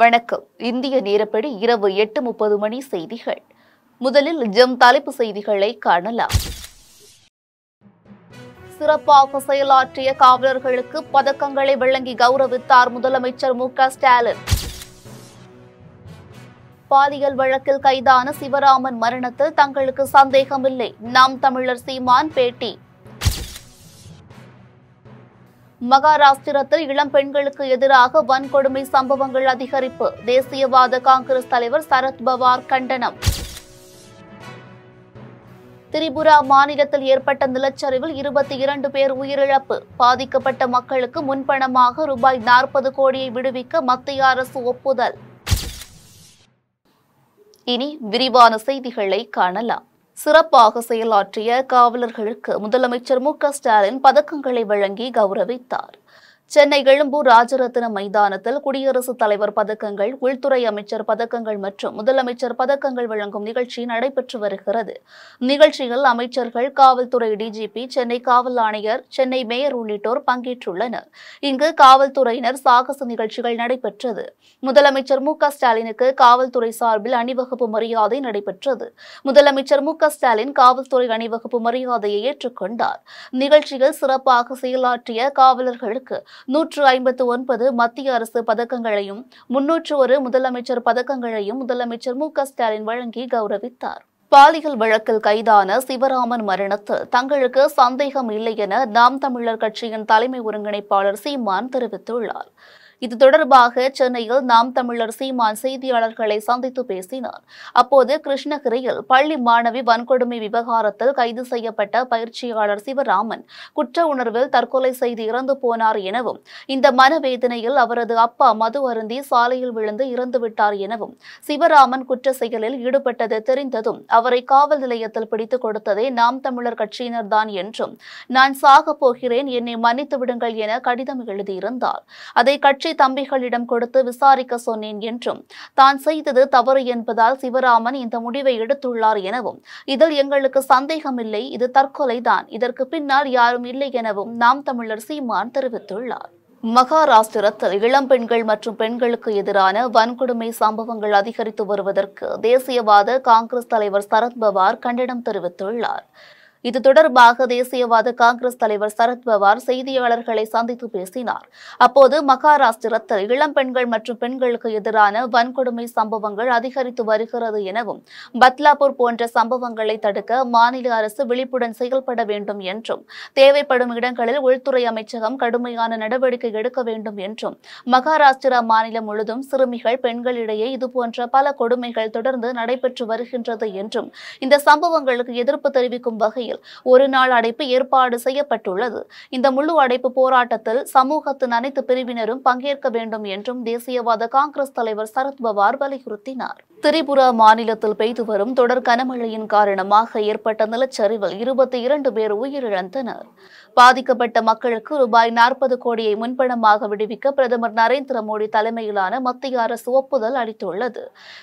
வணக்கம் இந்திய நேரப்படி இரவு எட்டு முப்பது மணி செய்திகள் முதலில் ஜம் தலைப்பு செய்திகளை காணலாம் சிறப்பாக செயலாற்றிய காவலர்களுக்கு பதக்கங்களை வழங்கி கௌரவித்தார் முதலமைச்சர் மு ஸ்டாலின் பாலியல் வழக்கில் கைதான சிவராமன் மரணத்தில் தங்களுக்கு சந்தேகமில்லை நாம் தமிழர் சீமான் பேட்டி மகாராஷ்டிரத்தில் இளம் பெண்களுக்கு எதிராக வன்கொடுமை சம்பவங்கள் அதிகரிப்பு தேசியவாத காங்கிரஸ் தலைவர் சரத்பவார் கண்டனம் திரிபுரா மாநிலத்தில் ஏற்பட்ட நிலச்சரிவில் இருபத்தி இரண்டு பேர் உயிரிழப்பு பாதிக்கப்பட்ட மக்களுக்கு முன்பணமாக ரூபாய் நாற்பது கோடியை விடுவிக்க மத்திய அரசு ஒப்புதல் இனி விரிவான செய்திகளை காணலாம் சிறப்பாக செயலாற்றிய காவலர்களுக்கு முதலமைச்சர் மு க ஸ்டாலின் பதக்கங்களை வழங்கி கௌரவித்தார் சென்னை எழும்பூர் ராஜரத்ன மைதானத்தில் குடியரசுத் தலைவர் பதக்கங்கள் உள்துறை அமைச்சர் பதக்கங்கள் மற்றும் முதலமைச்சர் பதக்கங்கள் வழங்கும் நிகழ்ச்சி நடைபெற்று வருகிறது நிகழ்ச்சியில் அமைச்சர்கள் காவல்துறை டிஜிபி சென்னை காவல் ஆணையர் சென்னை மேயர் உள்ளிட்டோர் பங்கேற்றுள்ளனர் இங்கு காவல்துறையினர் சாகச நிகழ்ச்சிகள் நடைபெற்றது முதலமைச்சர் மு ஸ்டாலினுக்கு காவல்துறை சார்பில் அணிவகுப்பு மரியாதை நடைபெற்றது முதலமைச்சர் மு ஸ்டாலின் காவல்துறை அணிவகுப்பு மரியாதையை ஏற்றுக்கொண்டார் நிகழ்ச்சியில் சிறப்பாக செயலாற்றிய காவலர்களுக்கு நூற்று ஐம்பத்து ஒன்பது மத்திய அரசு பதக்கங்களையும் முன்னூற்று ஒரு முதலமைச்சர் பதக்கங்களையும் முதலமைச்சர் மு ஸ்டாலின் வழங்கி கௌரவித்தார் பாலியல் வழக்கில் கைதான சிவராமன் மரணத்தில் தங்களுக்கு சந்தேகம் இல்லை என நாம் தமிழர் கட்சியின் தலைமை ஒருங்கிணைப்பாளர் சீமான் தெரிவித்துள்ளார் இது தொடர்பாக சென்னையில் நாம் தமிழர் சீமான் செய்தியாளர்களை சந்தித்து பேசினார் அப்போது கிருஷ்ணகிரியில் பள்ளி மாணவி வன்கொடுமை விவகாரத்தில் கைது செய்யப்பட்ட பயிற்சியாளர் சிவராமன் குற்ற உணர்வில் தற்கொலை செய்து இறந்து போனார் எனவும் இந்த மனவேதனையில் அவரது அப்பா மது அருந்தி சாலையில் விழுந்து இறந்துவிட்டார் எனவும் சிவராமன் குற்ற செயலில் ஈடுபட்டது தெரிந்ததும் அவரை காவல் நிலையத்தில் பிடித்துக் கொடுத்ததே நாம் தமிழர் கட்சியினர் தான் என்றும் நான் சாகப் போகிறேன் என்னை மன்னித்து விடுங்கள் என கடிதம் எழுதியிருந்தார் அதை கட்சி கட்சி தம்பிகளிடம் கொடுத்து விசாரிக்க சொன்னேன் என்றும் தான் செய்தது தவறு என்பதால் சிவராமன் இந்த முடிவை எடுத்துள்ளார் எனவும் இதில் எங்களுக்கு சந்தேகமில்லை இது தற்கொலைதான் இதற்கு பின்னால் யாரும் இல்லை எனவும் நாம் தமிழர் சீமான் தெரிவித்துள்ளார் மகாராஷ்டிரத்தில் இளம்பெண்கள் மற்றும் பெண்களுக்கு எதிரான வன்கொடுமை சம்பவங்கள் அதிகரித்து வருவதற்கு தேசியவாத காங்கிரஸ் தலைவர் சரத்பவார் கண்டனம் தெரிவித்துள்ளார் இது தொடர்பாக தேசியவாத காங்கிரஸ் தலைவர் சரத்பவார் செய்தியாளர்களை சந்தித்து பேசினார் அப்போது மகாராஷ்டிரத்தில் இளம் பெண்கள் மற்றும் பெண்களுக்கு எதிரான வன்கொடுமை சம்பவங்கள் அதிகரித்து வருகிறது எனவும் பத்லாபூர் போன்ற சம்பவங்களை தடுக்க மாநில அரசு விழிப்புடன் செயல்பட வேண்டும் என்றும் தேவைப்படும் இடங்களில் உள்துறை அமைச்சகம் கடுமையான நடவடிக்கை எடுக்க வேண்டும் என்றும் மகாராஷ்டிரா மாநிலம் முழுதும் சிறுமிகள் பெண்களிடையே இதுபோன்ற பல கொடுமைகள் தொடர்ந்து நடைபெற்று வருகின்றது என்றும் இந்த சம்பவங்களுக்கு எதிர்ப்பு தெரிவிக்கும் வகையில் ஒரு நாள் அடைப்பு ஏற்பாடு செய்யப்பட்டுள்ளது இந்த முழு அடைப்பு போராட்டத்தில் சமூகத்தின் அனைத்து பிரிவினரும் பங்கேற்க வேண்டும் என்றும் தேசியவாத காங்கிரஸ் தலைவர் சரத்பவார் வலியுறுத்தினார் திரிபுரா மாநிலத்தில் பெய்து வரும் தொடர் கனமழையின் காரணமாக ஏற்பட்ட நிலச்சரிவில் இருபத்தி இரண்டு பேர் உயிரிழந்தனர் பாதிக்கப்பட்ட மக்களுக்கு ரூபாய் நாற்பது கோடியை முன்பணமாக விடுவிக்க பிரதமர் நரேந்திர மோடி தலைமையிலான மத்திய அரசு ஒப்புதல் அளித்துள்ளது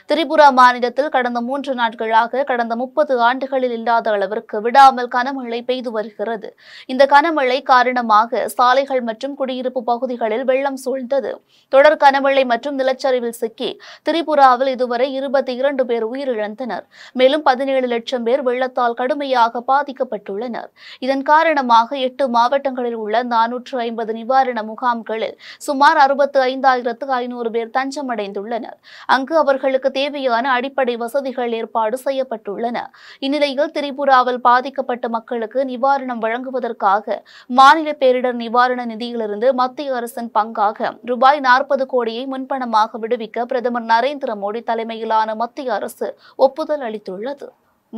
திரிபுரா மாநிலத்தில் கடந்த மூன்று நாட்களாக கடந்த முப்பது ஆண்டுகளில் இல்லாத அளவிற்கு விடாமல் கனமழை பெய்து வருகிறது இந்த கனமழை காரணமாக சாலைகள் மற்றும் குடியிருப்பு பகுதிகளில் வெள்ளம் சூழ்ந்தது தொடர் கனமழை மற்றும் நிலச்சரிவில் சிக்கி திரிபுராவில் இதுவரை இருபத்தி இரண்டு பேர் உயிரிழந்தனர் மேலும் பதினேழு லட்சம் பேர் வெள்ளத்தால் கடுமையாக பாதிக்கப்பட்டுள்ளனர் இதன் காரணமாக எட்டு எட்டு மாவட்டங்களில் உள்ள நானூற்று ஐம்பது நிவாரண முகாம்களில் சுமார் அறுபத்து ஐந்தாயிரத்து ஐநூறு பேர் தஞ்சமடைந்துள்ளனர் அங்கு அவர்களுக்கு தேவையான அடிப்படை வசதிகள் ஏற்பாடு செய்யப்பட்டுள்ளன இந்நிலையில் திரிபுராவில் பாதிக்கப்பட்ட மக்களுக்கு நிவாரணம் வழங்குவதற்காக மாநில பேரிடர் நிவாரண நிதியிலிருந்து மத்திய அரசின் பங்காக ரூபாய் நாற்பது கோடியை முன்பணமாக விடுவிக்க பிரதமர் நரேந்திர மோடி தலைமையிலான மத்திய அரசு ஒப்புதல் அளித்துள்ளது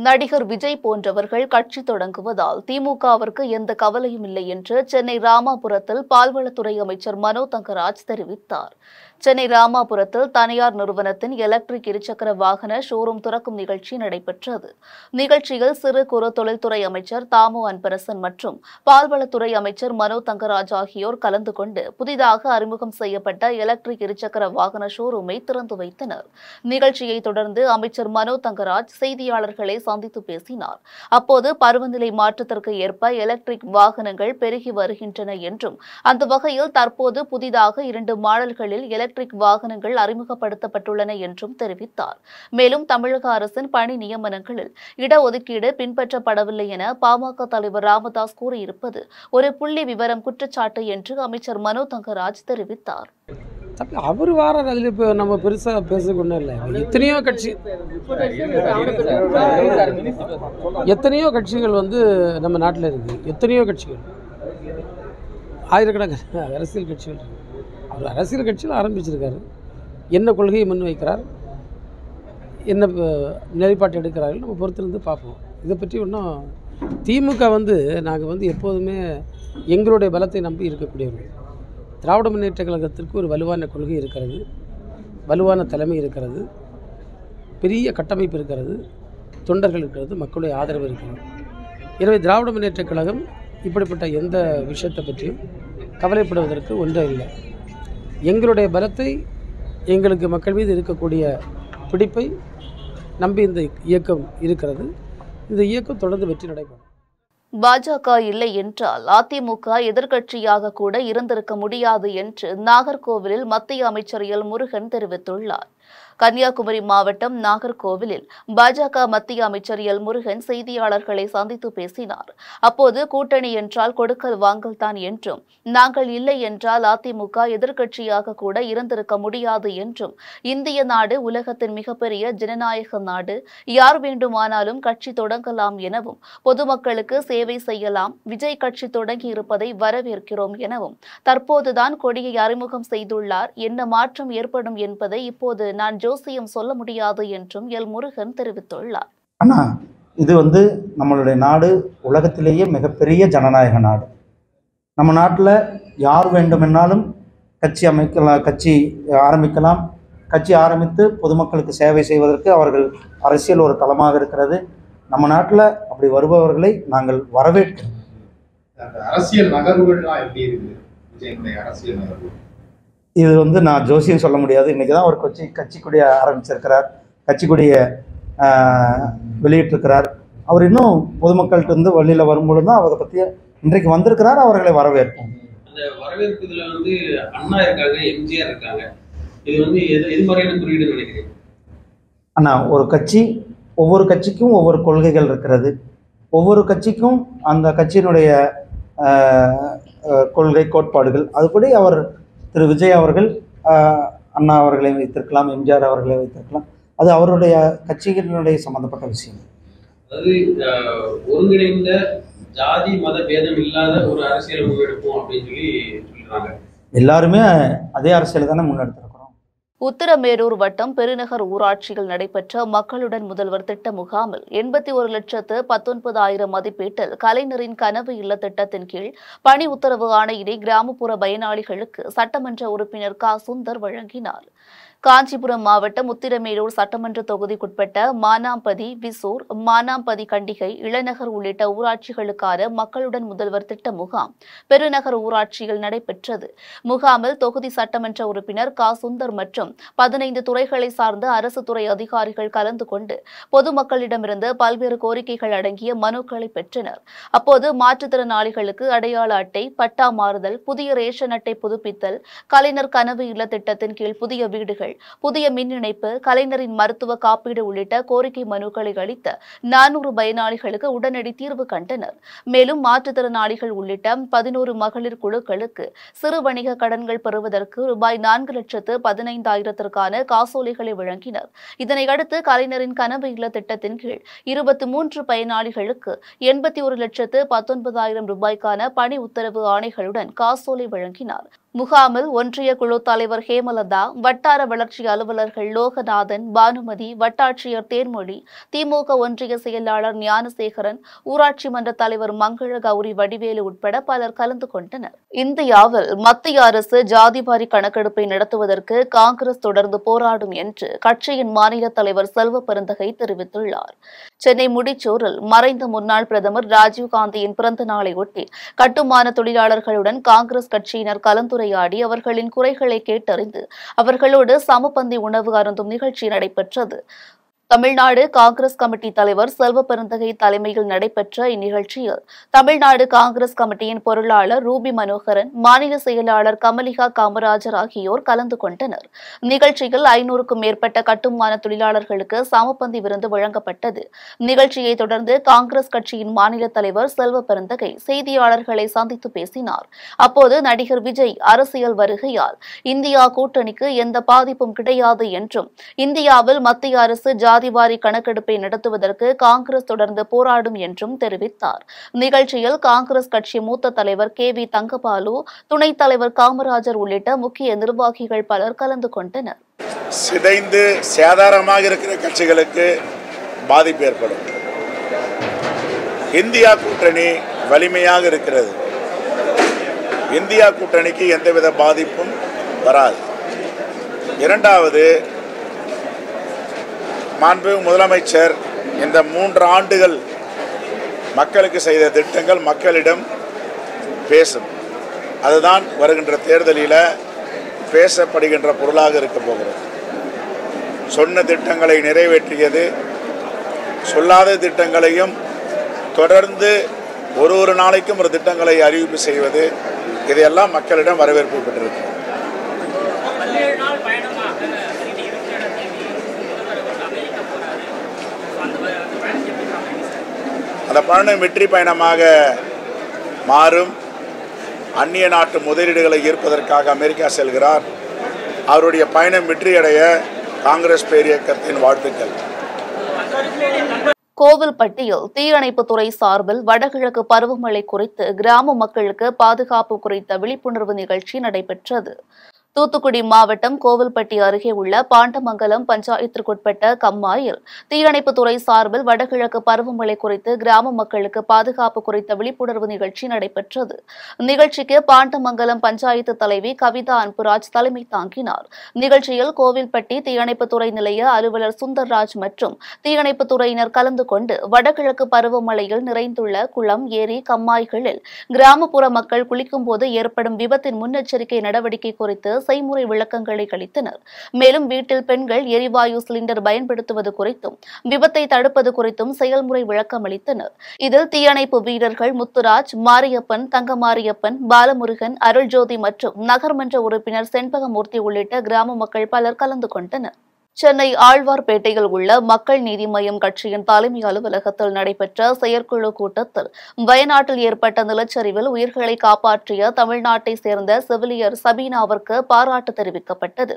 நடிகர் விஜய் போன்றவர்கள் கட்சி தொடங்குவதால் திமுகவிற்கு எந்த கவலையும் இல்லை என்று சென்னை ராமாபுரத்தில் பால்வளத்துறை அமைச்சர் மனோ தங்கராஜ் தெரிவித்தார் சென்னை ராமாபுரத்தில் தனியார் நிறுவனத்தின் எலக்ட்ரிக் இருசக்கர வாகன ஷோரூம் திறக்கும் நிகழ்ச்சி நடைபெற்றது நிகழ்ச்சியில் சிறு குறு தொழில்துறை அமைச்சர் தாமு அன்பரசன் மற்றும் பால்வளத்துறை அமைச்சர் மனோ தங்கராஜ் ஆகியோர் கலந்து கொண்டு புதிதாக அறிமுகம் செய்யப்பட்ட எலக்ட்ரிக் இருசக்கர வாகன ஷோரூமை திறந்து வைத்தனர் நிகழ்ச்சியை தொடர்ந்து அமைச்சர் மனோ தங்கராஜ் செய்தியாளர்களை சந்தித்து பேசினார் அப்போது பருவநிலை மாற்றத்திற்கு ஏற்ப எலக்ட்ரிக் வாகனங்கள் பெருகி வருகின்றன என்றும் அந்த வகையில் தற்போது புதிதாக இரண்டு மாடல்களில் எலக்ட்ரிக் வாகனங்கள் அறிமுகப்படுத்தப்பட்டுள்ளன என்றும் தெரிவித்தார் மேலும் தமிழக அரசின் பணி நியமனங்களில் இடஒதுக்கீடு பின்பற்றப்படவில்லை என பாமக தலைவர் ராமதாஸ் கூறியிருப்பது ஒரு புள்ளி விவரம் குற்றச்சாட்டு என்று அமைச்சர் மனோ தங்கராஜ் தெரிவித்தார் அவர் வார அதில் இப்போ நம்ம பெருசாக பேசக்கொண்டே இல்லை எத்தனையோ கட்சி எத்தனையோ கட்சிகள் வந்து நம்ம நாட்டில் இருக்குது எத்தனையோ கட்சிகள் ஆயிரக்கணக்கான அரசியல் கட்சிகள் இருக்குது அவர் அரசியல் கட்சியில் ஆரம்பிச்சிருக்காரு என்ன கொள்கையை முன் வைக்கிறார் என்ன நிலைப்பாட்டை எடுக்கிறார்கள் நம்ம பொறுத்திருந்து பார்ப்போம் இதை பற்றி ஒன்றும் திமுக வந்து நாங்கள் வந்து எப்போதுமே எங்களுடைய பலத்தை நம்பி இருக்கக்கூடியவர்கள் திராவிட முன்னேற்ற கழகத்திற்கு ஒரு வலுவான கொள்கை இருக்கிறது வலுவான தலைமை இருக்கிறது பெரிய கட்டமைப்பு இருக்கிறது தொண்டர்கள் இருக்கிறது மக்களுடைய ஆதரவு இருக்கிறது எனவே திராவிட முன்னேற்ற கழகம் இப்படிப்பட்ட எந்த விஷயத்தை பற்றியும் கவலைப்படுவதற்கு ஒன்றும் இல்லை எங்களுடைய பலத்தை எங்களுக்கு மக்கள் மீது இருக்கக்கூடிய பிடிப்பை நம்பி இந்த இயக்கம் இருக்கிறது இந்த இயக்கம் தொடர்ந்து வெற்றி நடைபெறும் பாஜக இல்லை என்றால் அதிமுக எதிர்க்கட்சியாக கூட இருந்திருக்க முடியாது என்று நாகர்கோவிலில் மத்திய அமைச்சர் எல் முருகன் தெரிவித்துள்ளார் கன்னியாகுமரி மாவட்டம் நாகர்கோவிலில் பாஜக மத்திய அமைச்சர் எல் முருகன் செய்தியாளர்களை சந்தித்து பேசினார் அப்போது கூட்டணி என்றால் கொடுக்கல் வாங்கல் தான் என்றும் நாங்கள் இல்லை என்றால் அதிமுக எதிர்க்கட்சியாக கூட இருந்திருக்க முடியாது என்றும் இந்திய நாடு உலகத்தின் மிகப்பெரிய ஜனநாயக நாடு யார் வேண்டுமானாலும் கட்சி தொடங்கலாம் எனவும் பொதுமக்களுக்கு சேவை செய்யலாம் விஜய் கட்சி தொடங்கி இருப்பதை வரவேற்கிறோம் எனவும் தற்போதுதான் கொடியை அறிமுகம் செய்துள்ளார் என்ன மாற்றம் ஏற்படும் என்பதை இப்போது நான் ஜோசியம் சொல்ல முடியாது என்றும் எல் முருகன் தெரிவித்துள்ளார் அண்ணா இது வந்து நம்மளுடைய நாடு உலகத்திலேயே மிகப்பெரிய ஜனநாயக நாடு நம்ம நாட்டில் யார் வேண்டுமென்னாலும் கட்சி அமைக்கலாம் கட்சி ஆரம்பிக்கலாம் கட்சி ஆரம்பித்து பொதுமக்களுக்கு சேவை செய்வதற்கு அவர்கள் அரசியல் ஒரு தளமாக இருக்கிறது நம்ம நாட்டில் அப்படி வருபவர்களை நாங்கள் வரவேற்கிறோம் அரசியல் நகர்வுகள்லாம் எப்படி இருக்குது அரசியல் நகர்வுகள் இது வந்து நான் ஜோசியம் சொல்ல முடியாது இன்றைக்கி தான் ஒரு கட்சி கட்சிக்குடிய ஆரம்பிச்சிருக்கிறார் கட்சிக்குடிய வெளியிட்டிருக்கிறார் அவர் இன்னும் பொதுமக்கள்கிட்ட இருந்து வழியில் வரும்பொழுது தான் அவரை பற்றி இன்றைக்கு வந்திருக்கிறார் அவர்களை வரவேற்போம் அந்த வரவேற்பு வந்து அண்ணா இருக்காங்க எம்ஜிஆர் இருக்காங்க இது வந்து எது எது மாதிரியான குறியீடு நினைக்கிறீங்க அண்ணா ஒரு கட்சி ஒவ்வொரு கட்சிக்கும் ஒவ்வொரு கொள்கைகள் இருக்கிறது ஒவ்வொரு கட்சிக்கும் அந்த கட்சியினுடைய கொள்கை கோட்பாடுகள் அதுபடி அவர் திரு விஜய் அவர்கள் அண்ணா அவர்களை வைத்திருக்கலாம் எம்ஜிஆர் அவர்களை வைத்திருக்கலாம் அது அவருடைய கட்சிகளினுடைய சம்மந்தப்பட்ட விஷயம் அதாவது ஒருங்கிணைந்த ஜாதி மத பேதம் இல்லாத ஒரு அரசியல் முன்னெடுப்போம் அப்படின்னு சொல்லி சொல்லுறாங்க எல்லாருமே அதே அரசியல் தானே முன்னெடுத்தாங்க உத்தரமேரூர் வட்டம் பெருநகர் ஊராட்சியில் நடைபெற்ற மக்களுடன் முதல்வர் திட்ட முகாமில் எண்பத்தி ஒரு லட்சத்து பத்தொன்பது ஆயிரம் மதிப்பீட்டில் கலைஞரின் கனவு இல்ல திட்டத்தின் கீழ் பணி உத்தரவு ஆணையினை கிராமப்புற பயனாளிகளுக்கு சட்டமன்ற உறுப்பினர் கா சுந்தர் வழங்கினார் காஞ்சிபுரம் மாவட்டம் உத்திரமேலூர் சட்டமன்ற தொகுதிக்குட்பட்ட மானாம்பதி விசூர் மானாம்பதி கண்டிகை இளநகர் உள்ளிட்ட ஊராட்சிகளுக்கான மக்களுடன் முதல்வர் திட்ட முகாம் பெருநகர் ஊராட்சியில் நடைபெற்றது முகாமில் தொகுதி சட்டமன்ற உறுப்பினர் கா சுந்தர் மற்றும் பதினைந்து துறைகளை சார்ந்த அரசு துறை அதிகாரிகள் கலந்து கொண்டு பொதுமக்களிடமிருந்து பல்வேறு கோரிக்கைகள் அடங்கிய மனுக்களை பெற்றனர் அப்போது மாற்றுத்திறனாளிகளுக்கு அடையாள அட்டை பட்டா மாறுதல் புதிய ரேஷன் அட்டை புதுப்பித்தல் கலைஞர் கனவு இல்ல திட்டத்தின் கீழ் புதிய வீடுகள் புதிய மின் இணைப்பு கலைஞரின் மருத்துவ காப்பீடு உள்ளிட்ட கோரிக்கை மனுக்களை அளித்த நானூறு பயனாளிகளுக்கு உடனடி தீர்வு கண்டனர் மேலும் மாற்றுத்திறனாளிகள் உள்ளிட்ட பதினோரு மகளிர் குழுக்களுக்கு சிறு வணிக கடன்கள் பெறுவதற்கு ரூபாய் நான்கு லட்சத்து பதினைந்தாயிரத்திற்கான காசோலைகளை வழங்கினர் இதனையடுத்து கலைஞரின் கனவு இல்ல திட்டத்தின் கீழ் இருபத்தி மூன்று பயனாளிகளுக்கு எண்பத்தி ஒரு லட்சத்து பத்தொன்பதாயிரம் ரூபாய்க்கான பணி உத்தரவு ஆணைகளுடன் காசோலை வழங்கினார் முகாமில் ஒன்றிய குழு தலைவர் ஹேமலதா வட்டார வளர்ச்சி அலுவலர்கள் லோகநாதன் பானுமதி வட்டாட்சியர் தேர்மொழி திமுக ஒன்றிய செயலாளர் ஞானசேகரன் ஊராட்சி மன்ற தலைவர் மங்கள கௌரி வடிவேலு உட்பட பலர் கலந்து கொண்டனர் இந்தியாவில் மத்திய அரசு ஜாதிவாரி கணக்கெடுப்பை நடத்துவதற்கு காங்கிரஸ் தொடர்ந்து போராடும் என்று கட்சியின் மாநில தலைவர் செல்வ பெருந்தகை தெரிவித்துள்ளார் சென்னை முடிச்சூரில் மறைந்த முன்னாள் பிரதமர் ராஜீவ்காந்தியின் பிறந்த நாளை ஒட்டி கட்டுமான தொழிலாளர்களுடன் காங்கிரஸ் கட்சியினர் கலந்துரை கலந்துரையாடி அவர்களின் குறைகளை கேட்டறிந்து அவர்களோடு சமபந்தி உணவு அருந்தும் நிகழ்ச்சி நடைபெற்றது தமிழ்நாடு காங்கிரஸ் கமிட்டி தலைவர் செல்வ பெருந்தகை தலைமையில் நடைபெற்ற இந்நிகழ்ச்சியில் தமிழ்நாடு காங்கிரஸ் கமிட்டியின் பொருளாளர் ரூபி மனோகரன் மாநில செயலாளர் கமலிகா காமராஜர் ஆகியோர் கலந்து கொண்டனர் நிகழ்ச்சியில் ஐநூறுக்கும் மேற்பட்ட கட்டுமான தொழிலாளர்களுக்கு சமப்பந்தி விருந்து வழங்கப்பட்டது நிகழ்ச்சியை தொடர்ந்து காங்கிரஸ் கட்சியின் மாநில தலைவர் செல்வ பெருந்தகை செய்தியாளர்களை சந்தித்து பேசினார் அப்போது நடிகர் விஜய் அரசியல் வருகையால் இந்தியா கூட்டணிக்கு எந்த பாதிப்பும் கிடையாது என்றும் இந்தியாவில் மத்திய அரசு சாதிவாரி கணக்கெடுப்பை நடத்துவதற்கு காங்கிரஸ் தொடர்ந்து போராடும் என்றும் தெரிவித்தார் நிகழ்ச்சியில் காங்கிரஸ் கட்சி மூத்த தலைவர் கே வி தங்கபாலு துணைத் தலைவர் காமராஜர் உள்ளிட்ட முக்கிய நிர்வாகிகள் பலர் கலந்து கொண்டனர் சிதைந்து சேதாரமாக இருக்கிற கட்சிகளுக்கு பாதிப்பு ஏற்படும் இந்தியா கூட்டணி வலிமையாக இருக்கிறது இந்தியா கூட்டணிக்கு எந்தவித பாதிப்பும் வராது இரண்டாவது மாண்பு முதலமைச்சர் இந்த மூன்று ஆண்டுகள் மக்களுக்கு செய்த திட்டங்கள் மக்களிடம் பேசும் அதுதான் வருகின்ற தேர்தலில் பேசப்படுகின்ற பொருளாக இருக்க போகிறது சொன்ன திட்டங்களை நிறைவேற்றியது சொல்லாத திட்டங்களையும் தொடர்ந்து ஒரு ஒரு நாளைக்கும் ஒரு திட்டங்களை அறிவிப்பு செய்வது இதையெல்லாம் மக்களிடம் வரவேற்பு பெற்றிருக்கிறது அந்த பயணம் வெற்றி பயணமாக மாறும் அந்நிய நாட்டு முதலீடுகளை ஈர்ப்பதற்காக அமெரிக்கா செல்கிறார் அவருடைய பயணம் வெற்றியடைய காங்கிரஸ் பேரியக்கத்தின் வாழ்த்துக்கள் கோவில்பட்டியில் தீயணைப்புத்துறை சார்பில் வடகிழக்கு பருவமழை குறித்து கிராம மக்களுக்கு பாதுகாப்பு குறித்த விழிப்புணர்வு நிகழ்ச்சி நடைபெற்றது தூத்துக்குடி மாவட்டம் கோவில்பட்டி அருகே உள்ள பாண்டமங்கலம் பஞ்சாயத்திற்குட்பட்ட கம்மாயில் தீயணைப்புத்துறை சார்பில் வடகிழக்கு பருவமழை குறித்து கிராம மக்களுக்கு பாதுகாப்பு குறித்த விழிப்புணர்வு நிகழ்ச்சி நடைபெற்றது நிகழ்ச்சிக்கு பாண்டமங்கலம் பஞ்சாயத்து தலைவி கவிதா அன்புராஜ் தலைமை தாங்கினார் நிகழ்ச்சியில் கோவில்பட்டி தீயணைப்புத்துறை நிலைய அலுவலர் சுந்தர்ராஜ் மற்றும் தீயணைப்புத்துறையினர் கலந்து கொண்டு வடகிழக்கு பருவமழையில் நிறைந்துள்ள குளம் ஏரி கம்மாய்களில் கிராமப்புற மக்கள் குளிக்கும்போது ஏற்படும் விபத்தின் முன்னெச்சரிக்கை நடவடிக்கை குறித்து செய்முறை விளக்கங்களை அளித்தனர் மேலும் வீட்டில் பெண்கள் எரிவாயு சிலிண்டர் பயன்படுத்துவது குறித்தும் விபத்தை தடுப்பது குறித்தும் செயல்முறை விளக்கம் அளித்தனர் இதில் தீயணைப்பு வீரர்கள் முத்துராஜ் மாரியப்பன் தங்கமாரியப்பன் பாலமுருகன் அருள்ஜோதி மற்றும் நகர்மன்ற உறுப்பினர் செண்பகமூர்த்தி உள்ளிட்ட கிராம மக்கள் பலர் கலந்து கொண்டனர் சென்னை ஆழ்வார்பேட்டையில் உள்ள மக்கள் நீதி மய்யம் கட்சியின் தலைமை அலுவலகத்தில் நடைபெற்ற செயற்குழு கூட்டத்தில் வயநாட்டில் ஏற்பட்ட நிலச்சரிவில் உயிர்களை காப்பாற்றிய தமிழ்நாட்டை சேர்ந்த செவிலியர் சபீனாவிற்கு பாராட்டு தெரிவிக்கப்பட்டது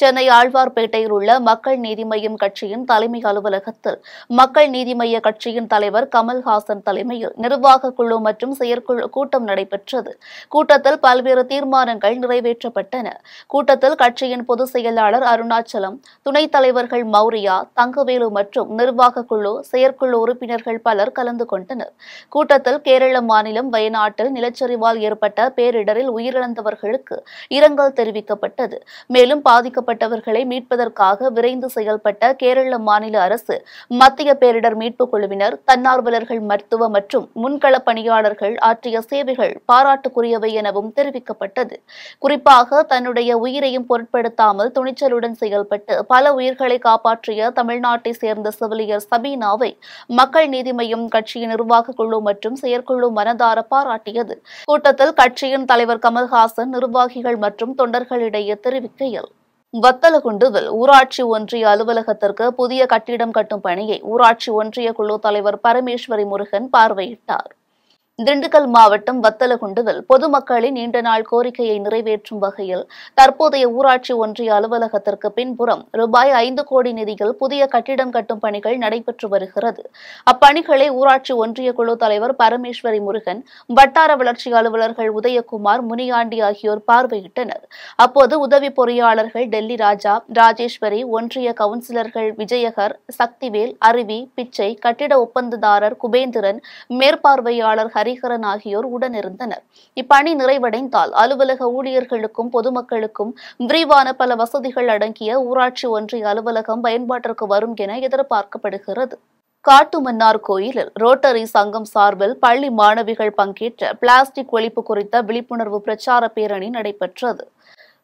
சென்னை ஆழ்வார்பேட்டையில் உள்ள மக்கள் நீதி மய்யம் கட்சியின் தலைமை அலுவலகத்தில் மக்கள் நீதி மய்ய கட்சியின் தலைவர் கமல்ஹாசன் தலைமையில் நிர்வாக குழு மற்றும் செயற்குழு கூட்டம் நடைபெற்றது கூட்டத்தில் பல்வேறு தீர்மானங்கள் நிறைவேற்றப்பட்டன கூட்டத்தில் கட்சியின் பொதுச் செயலாளர் அருணாச்சலம் துணைத் தலைவர்கள் மௌரியா தங்கவேலு மற்றும் நிர்வாக குழு செயற்குழு உறுப்பினர்கள் பலர் கலந்து கொண்டனர் கூட்டத்தில் கேரள மாநிலம் வயநாட்டில் நிலச்சரிவால் ஏற்பட்ட பேரிடரில் உயிரிழந்தவர்களுக்கு இரங்கல் தெரிவிக்கப்பட்டது மேலும் பாதிக்க பாதிக்கப்பட்டவர்களை மீட்பதற்காக விரைந்து செயல்பட்ட கேரள மாநில அரசு மத்திய பேரிடர் மீட்புக் குழுவினர் தன்னார்வலர்கள் மருத்துவ மற்றும் முன்கள பணியாளர்கள் ஆற்றிய சேவைகள் பாராட்டுக்குரியவை எனவும் தெரிவிக்கப்பட்டது குறிப்பாக தன்னுடைய உயிரையும் பொருட்படுத்தாமல் துணிச்சலுடன் செயல்பட்டு பல உயிர்களை காப்பாற்றிய தமிழ்நாட்டை சேர்ந்த செவிலியர் சபீனாவை மக்கள் நீதி மையம் கட்சியின் நிர்வாக குழு மற்றும் செயற்குழு மனதார பாராட்டியது கூட்டத்தில் கட்சியின் தலைவர் கமல்ஹாசன் நிர்வாகிகள் மற்றும் தொண்டர்களிடையே தெரிவிக்கையில் வத்தலகுண்டுவில் ஊராட்சி ஒன்றிய அலுவலகத்திற்கு புதிய கட்டிடம் கட்டும் பணியை ஊராட்சி ஒன்றிய குழு தலைவர் பரமேஸ்வரி முருகன் பார்வையிட்டார் திண்டுக்கல் மாவட்டம் வத்தலகுண்டுவில் பொதுமக்களின் நீண்ட நாள் கோரிக்கையை நிறைவேற்றும் வகையில் தற்போதைய ஊராட்சி ஒன்றிய அலுவலகத்திற்கு பின்புறம் ரூபாய் ஐந்து கோடி நிதியில் புதிய கட்டிடம் கட்டும் பணிகள் நடைபெற்று வருகிறது அப்பணிகளை ஊராட்சி ஒன்றிய குழு தலைவர் பரமேஸ்வரி முருகன் வட்டார வளர்ச்சி அலுவலர்கள் உதயகுமார் முனியாண்டி ஆகியோர் பார்வையிட்டனர் அப்போது உதவி பொறியாளர்கள் டெல்லி ராஜா ராஜேஸ்வரி ஒன்றிய கவுன்சிலர்கள் விஜயகர் சக்திவேல் அருவி பிச்சை கட்டிட ஒப்பந்ததாரர் குபேந்திரன் மேற்பார்வையாளர் ஹரிஹரன் ஆகியோர் உடனிருந்தனர் இப்பணி நிறைவடைந்தால் அலுவலக ஊழியர்களுக்கும் பொதுமக்களுக்கும் விரிவான பல வசதிகள் அடங்கிய ஊராட்சி ஒன்றிய அலுவலகம் பயன்பாட்டிற்கு வரும் என எதிர்பார்க்கப்படுகிறது காட்டுமன்னார் கோயிலில் ரோட்டரி சங்கம் சார்பில் பள்ளி மாணவிகள் பங்கேற்ற பிளாஸ்டிக் ஒழிப்பு குறித்த விழிப்புணர்வு பிரச்சார பேரணி நடைபெற்றது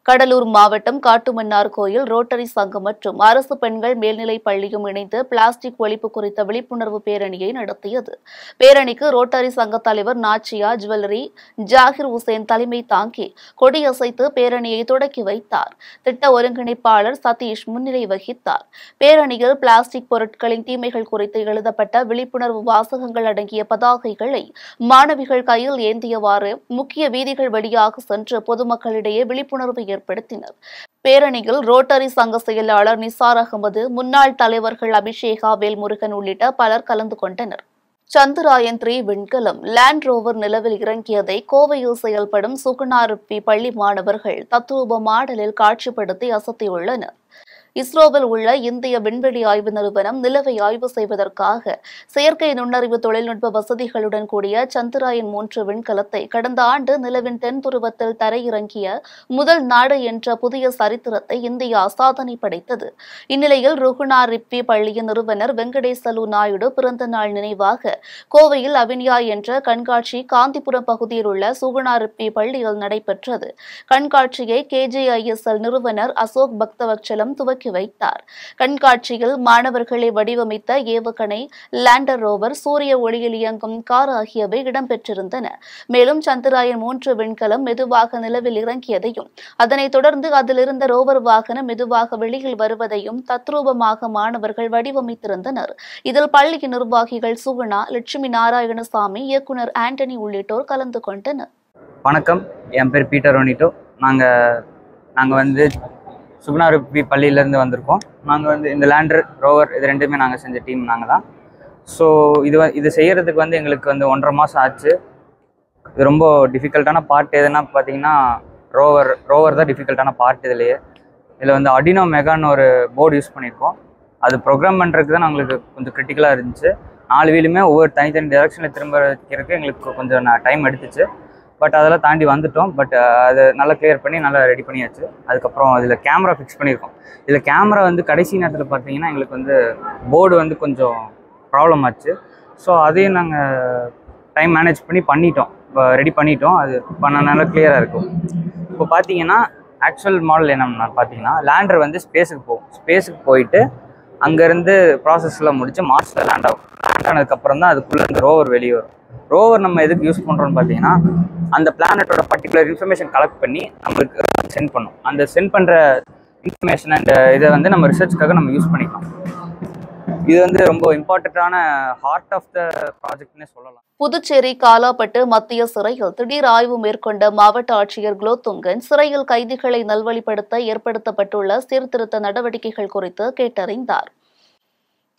கடலூர் மாவட்டம் காட்டுமன்னார் கோயில் ரோட்டரி சங்கம் மற்றும் அரசு பெண்கள் மேல்நிலைப் பள்ளியும் இணைந்து பிளாஸ்டிக் ஒழிப்பு குறித்த விழிப்புணர்வு பேரணியை நடத்தியது பேரணிக்கு ரோட்டரி சங்க தலைவர் நாச்சியா ஜுவல்லரி ஜாகிர் உசேன் தலைமை தாங்கி கொடியசைத்து பேரணியை தொடக்கி வைத்தார் திட்ட ஒருங்கிணைப்பாளர் சதீஷ் முன்னிலை வகித்தார் பேரணியில் பிளாஸ்டிக் பொருட்களின் தீமைகள் குறித்து எழுதப்பட்ட விழிப்புணர்வு வாசகங்கள் அடங்கிய பதாகைகளை மாணவிகள் கையில் ஏந்தியவாறு முக்கிய வீதிகள் வழியாக சென்று பொதுமக்களிடையே விழிப்புணர்வு ஏற்படுத்தினர் பேரணியில் ரோட்டரி சங்க செயலாளர் நிசார் அகமது முன்னாள் தலைவர்கள் அபிஷேகா வேல்முருகன் உள்ளிட்ட பலர் கலந்து கொண்டனர் சந்திராயன் த்ரீ விண்கலம் லேண்ட் ரோவர் நிலவில் இறங்கியதை கோவையில் செயல்படும் சுகுணாருப்பி பள்ளி மாணவர்கள் தத்ரூப மாடலில் காட்சிப்படுத்தி அசத்தியுள்ளனர் இஸ்ரோவில் உள்ள இந்திய விண்வெளி ஆய்வு நிறுவனம் நிலவை ஆய்வு செய்வதற்காக செயற்கை நுண்ணறிவு தொழில்நுட்ப வசதிகளுடன் கூடிய சந்திராயன் மூன்று விண்கலத்தை கடந்த ஆண்டு நிலவின் தென் துருவத்தில் தரையிறங்கிய முதல் நாடு என்ற புதிய சரித்திரத்தை இந்தியா சாதனை படைத்தது இந்நிலையில் ருகுனா ரிப்பி பள்ளியின் நிறுவனர் வெங்கடேசலு நாயுடு பிறந்த நாள் நினைவாக கோவையில் அவினியா என்ற கண்காட்சி காந்திபுரம் பகுதியில் உள்ள சுகுணா ரிப்பி பள்ளியில் நடைபெற்றது கண்காட்சியை கேஜேஐஎஸ்எல் நிறுவனர் அசோக் பக்தவச்சலம் துவக்கி துவக்கி வைத்தார் கண்காட்சியில் மாணவர்களை வடிவமைத்த ஏவுகணை லேண்டர் ரோவர் சூரிய ஒளியில் இயங்கும் கார் ஆகியவை இடம்பெற்றிருந்தன மேலும் சந்திராயன் மூன்று விண்கலம் மெதுவாக நிலவில் இறங்கியதையும் அதனைத் தொடர்ந்து அதிலிருந்த ரோவர் வாகனம் மெதுவாக வெளியில் வருவதையும் தத்ரூபமாக மாணவர்கள் வடிவமைத்திருந்தனர் இதில் பள்ளி நிர்வாகிகள் சுகுணா லட்சுமி நாராயணசாமி இயக்குனர் ஆண்டனி உள்ளிட்டோர் கலந்து கொண்டனர் வணக்கம் என் பேர் பீட்டர் ஒனிட்டோ நாங்கள் நாங்கள் வந்து சுகுணாருப்பி பள்ளியிலேருந்து வந்திருக்கோம் நாங்கள் வந்து இந்த லேண்டர் ரோவர் இது ரெண்டுமே நாங்கள் செஞ்ச டீம் நாங்கள் தான் ஸோ இது இது செய்கிறதுக்கு வந்து எங்களுக்கு வந்து ஒன்றரை மாதம் ஆச்சு இது ரொம்ப டிஃபிகல்ட்டான பார்ட் எதுனா பார்த்தீங்கன்னா ரோவர் ரோவர் தான் டிஃபிகல்ட்டான பார்ட் இதுலேயே இதில் வந்து அடினோ மெகான்னு ஒரு போர்டு யூஸ் பண்ணியிருக்கோம் அது ப்ரோக்ராம் பண்ணுறதுக்கு தான் எங்களுக்கு கொஞ்சம் கிரிட்டிக்கலாக இருந்துச்சு நாலு வீலுமே ஒவ்வொரு தனித்தனி டைரக்ஷனில் திரும்ப வைக்கிறதுக்கு எங்களுக்கு கொஞ்சம் டைம் எடுத்துச்சு பட் அதெல்லாம் தாண்டி வந்துட்டோம் பட் அது நல்லா கிளியர் பண்ணி நல்லா ரெடி பண்ணியாச்சு அதுக்கப்புறம் இதில் கேமரா ஃபிக்ஸ் பண்ணியிருக்கோம் இதில் கேமரா வந்து கடைசி நேரத்தில் பார்த்தீங்கன்னா எங்களுக்கு வந்து போர்டு வந்து கொஞ்சம் ப்ராப்ளம் ஆச்சு ஸோ அதையும் நாங்கள் டைம் மேனேஜ் பண்ணி பண்ணிட்டோம் இப்போ ரெடி பண்ணிட்டோம் அது பண்ணனால கிளியராக இருக்கும் இப்போ பார்த்தீங்கன்னா ஆக்சுவல் மாடல் என்னம்னா பார்த்தீங்கன்னா லேண்டர் வந்து ஸ்பேஸுக்கு போகும் ஸ்பேஸுக்கு போயிட்டு அங்கேருந்து ப்ராசஸ்லாம் முடித்து மார்ஸில் லேண்ட் ஆகும் லேண்ட் ஆனதுக்கப்புறம் தான் அதுக்குள்ளே அந்த ரோவர் வெளியே வரும் ரோவர் நம்ம எதுக்கு யூஸ் பண்ணுறோம்னு பார்த்தீங்கன்னா அந்த பிளானட்டோட பர்டிகுலர் இன்ஃபர்மேஷன் கலெக்ட் பண்ணி நம்மளுக்கு சென்ட் பண்ணும் அந்த சென்ட் பண்ணுற இன்ஃபர்மேஷன் அண்ட் இதை வந்து நம்ம ரிசர்ச்சுக்காக நம்ம யூஸ் பண்ணிக்கலாம் இது வந்து ரொம்ப இம்பார்ட்டண்டான ஹார்ட் ஆஃப் த ப்ராஜெக்ட்னே சொல்லலாம் புதுச்சேரி காலாப்பட்டு மத்திய சிறையில் திடீர் ஆய்வு மேற்கொண்ட மாவட்ட ஆட்சியர் குலோத்துங்கன் சிறையில் கைதிகளை நல்வழிப்படுத்த ஏற்படுத்தப்பட்டுள்ள சீர்திருத்த நடவடிக்கைகள் குறித்து கேட்டறிந்தார்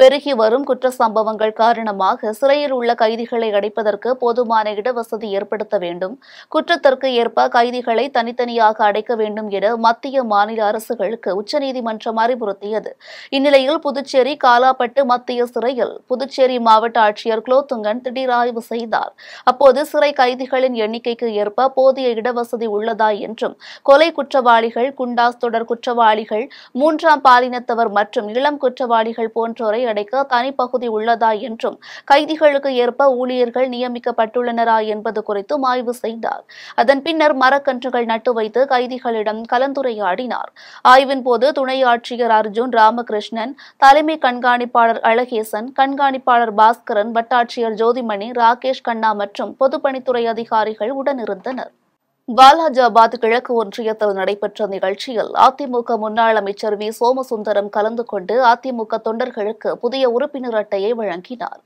பெருகி வரும் குற்ற சம்பவங்கள் காரணமாக சிறையில் உள்ள கைதிகளை அடைப்பதற்கு போதுமான இடவசதி ஏற்படுத்த வேண்டும் குற்றத்திற்கு ஏற்ப கைதிகளை தனித்தனியாக அடைக்க வேண்டும் என மத்திய மாநில அரசுகளுக்கு உச்சநீதிமன்றம் அறிவுறுத்தியது இந்நிலையில் புதுச்சேரி காலாப்பட்டு மத்திய சிறையில் புதுச்சேரி மாவட்ட ஆட்சியர் குலோத்துங்கன் திடீர் ஆய்வு செய்தார் அப்போது சிறை கைதிகளின் எண்ணிக்கைக்கு ஏற்ப போதிய இடவசதி உள்ளதா என்றும் கொலை குற்றவாளிகள் குண்டாஸ் தொடர் குற்றவாளிகள் மூன்றாம் பாலினத்தவர் மற்றும் இளம் குற்றவாளிகள் போன்றோரை அடைக்க தனிப்பகுதி உள்ளதா என்றும் கைதிகளுக்கு ஏற்ப ஊழியர்கள் நியமிக்கப்பட்டுள்ளனரா என்பது குறித்தும் ஆய்வு செய்தார் அதன் பின்னர் மரக்கன்றுகள் நட்டு வைத்து கைதிகளிடம் கலந்துரையாடினார் ஆய்வின் போது துணை ஆட்சியர் அர்ஜுன் ராமகிருஷ்ணன் தலைமை கண்காணிப்பாளர் அழகேசன் கண்காணிப்பாளர் பாஸ்கரன் வட்டாட்சியர் ஜோதிமணி ராகேஷ் கண்ணா மற்றும் பொதுப்பணித்துறை அதிகாரிகள் உடனிருந்தனர் பாலாஜாபாத் கிழக்கு ஒன்றியத்தில் நடைபெற்ற நிகழ்ச்சியில் அதிமுக முன்னாள் அமைச்சர் வி சோமசுந்தரம் கலந்து கொண்டு அதிமுக தொண்டர்களுக்கு புதிய உறுப்பினர் அட்டையை வழங்கினார்